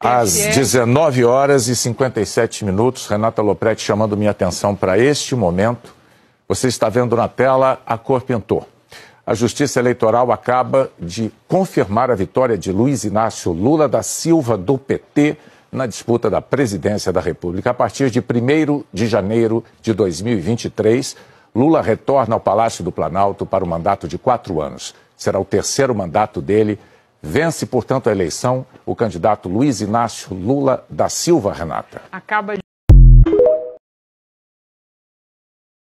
Às 19 é? horas e 57 minutos, Renata Lopretti chamando minha atenção para este momento. Você está vendo na tela a cor pintou. A Justiça Eleitoral acaba de confirmar a vitória de Luiz Inácio Lula da Silva do PT na disputa da presidência da República. A partir de 1 de janeiro de 2023, Lula retorna ao Palácio do Planalto para o mandato de quatro anos. Será o terceiro mandato dele Vence, portanto, a eleição o candidato Luiz Inácio Lula da Silva, Renata. Acaba de...